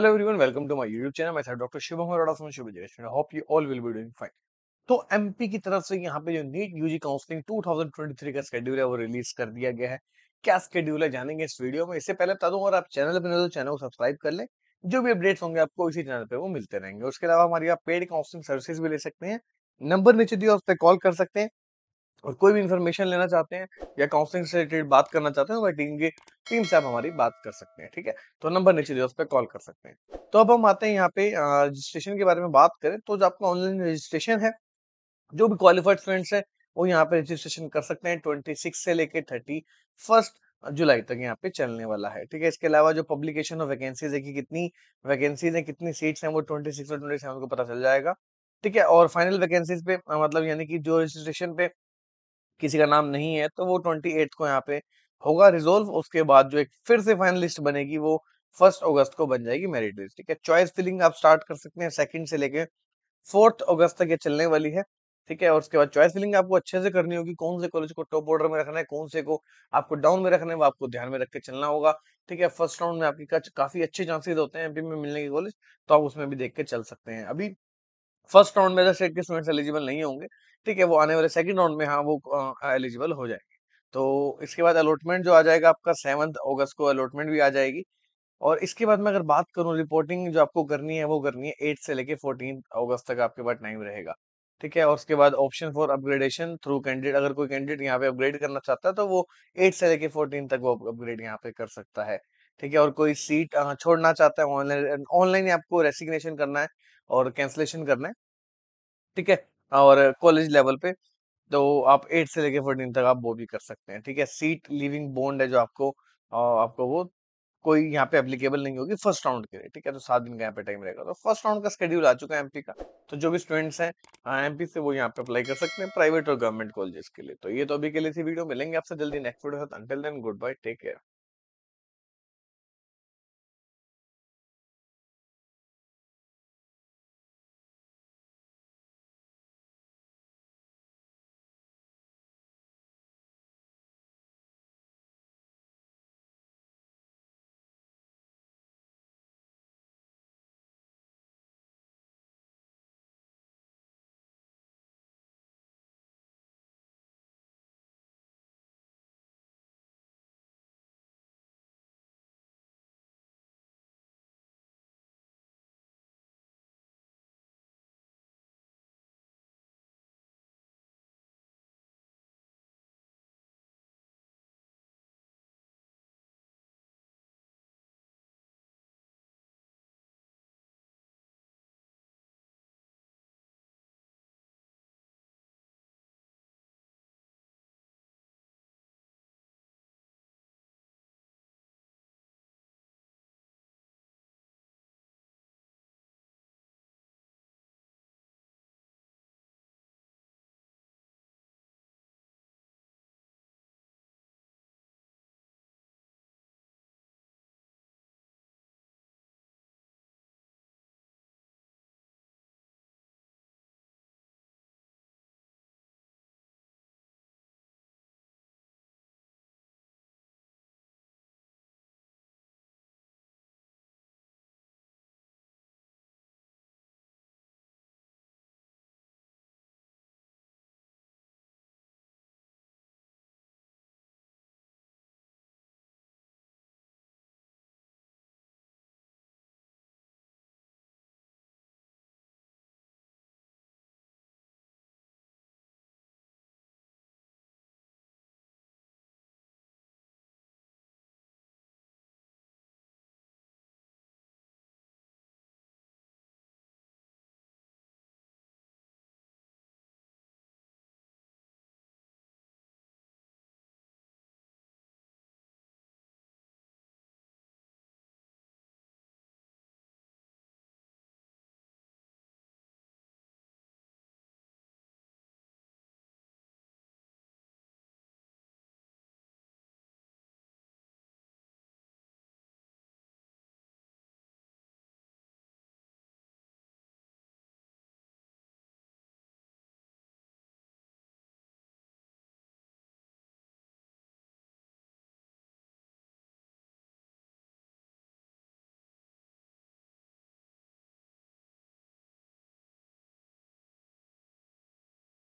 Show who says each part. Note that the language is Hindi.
Speaker 1: Hello Hello everyone, welcome to my YouTube channel. Myself Dr. Shubham Arora from Shubhajesh. I hope you all will be doing fine तो एमपी की तरफ से यहां पे जो नीट यूजी काउंसलिंग 2023 का शेड्यूल है वो रिलीज कर दिया गया है क्या शेड्यूल है जानेंगे इस वीडियो में इससे पहले बता दूं और आप चैनल पर तो चैनल को सब्सक्राइब कर लें जो भी अपडेट्स होंगे आपको इसी चैनल पे वो मिलते रहेंगे उसके अलावा हमारी आप पेड काउंसलिंग सर्विसेज भी ले सकते हैं नंबर नीचे दिया उस पर कॉल कर सकते हैं और कोई भी इन्फॉर्मेशन लेना चाहते हैं या काउंसलिंग से रिलेटेड बात करना चाहते हैं तो टीम के टीम से आप हमारी बात कर सकते हैं ठीक है तो नंबर नीचे दिया उस पर कॉल कर सकते हैं तो अब हम आते हैं यहाँ पे रजिस्ट्रेशन के बारे में बात करें तो जो आपका ऑनलाइन रजिस्ट्रेशन है जो भी क्वालिफाइड स्टूडेंट्स है वो यहाँ पे रजिस्ट्रेशन कर सकते हैं ट्वेंटी सिक्स से लेकर थर्टी फर्स्ट जुलाई तक यहाँ पे चलने वाला है ठीक है इसके अलावा जो पब्लिकेशन और वैकेंसीज है कि कितनी वैकेंसीज है कितनी सीट्स हैं वो ट्वेंटी सिक्स और ट्वेंटी सेवन को पता चल जाएगा ठीक है और फाइनल वैकेंसीज पे मतलब यानी कि जो रजिस्ट्रेशन पे किसी का नाम नहीं है तो वो ट्वेंटी एट को यहाँ पे होगा रिजोल्व उसके बाद जो एक फिर से फाइनल लिस्ट बनेगी वो फर्स्ट अगस्त को बन जाएगी मेरिट लिस्ट ठीक है चॉइस फिलिंग आप स्टार्ट कर सकते हैं सेकंड से लेके फोर्थ अगस्त तक ये चलने वाली है ठीक है और उसके बाद चॉइस फिलिंग आपको अच्छे से करनी होगी कौन से कॉलेज को टॉप ऑर्डर में रखना है कौन से को आपको डाउन में रखना है वो आपको ध्यान में रख के चलना होगा ठीक है फर्स्ट राउंड में आपके काफी अच्छे चांसेस होते हैं एमपी में मिलने के कॉलेज तो आप उसमें भी देख के चल सकते हैं अभी फर्स्ट राउंड में अदर स्टेट के स्टूडेंट्स एलिजिबल नहीं होंगे ठीक है वो आने वाले सेकेंड राउंड में हाँ वो एलिजिबल हो जाएंगे तो इसके बाद अलॉटमेंट जो आ जाएगा आपका सेवन्थ अगस्त को अलॉटमेंट भी आ जाएगी और इसके बाद मैं अगर बात करूँ रिपोर्टिंग जो आपको करनी है वो करनी है एट से लेके फोर्टीन अगस्त तक आपके पास टाइम रहेगा ठीक है और उसके बाद option for upgradation through candidate अगर कोई कैंडिडेट यहाँ पे अपग्रेड करना चाहता है तो वो एट से लेके फोर्टीन तक वो अपग्रेड यहाँ पे कर सकता है ठीक है और कोई सीट छोड़ना चाहता है ऑनलाइन ऑनलाइन आपको रेसिग्नेशन करना है और कैंसिलेशन करना है ठीक है और कॉलेज लेवल पे तो आप एट से लेके फोर्टीन तक आप वो भी कर सकते हैं ठीक है सीट लिविंग बॉन्ड है जो आपको आपको वो कोई यहाँ पे एप्लीकेबल नहीं होगी फर्स्ट राउंड के लिए ठीक है तो सात दिन का यहाँ पे टाइम रहेगा तो फर्स्ट राउंड का शेड्यूल आ चुका है एमपी का तो जो भी स्टूडेंट्स हैं एमपी से वो यहाँ पे अप्लाई कर सकते हैं प्राइवेट और गवर्नमेंट कॉलेजेस के लिए तो ये तो अभी के लिए थी वीडियो मिलेंगे आपसे जल्दी next video until then good bye take care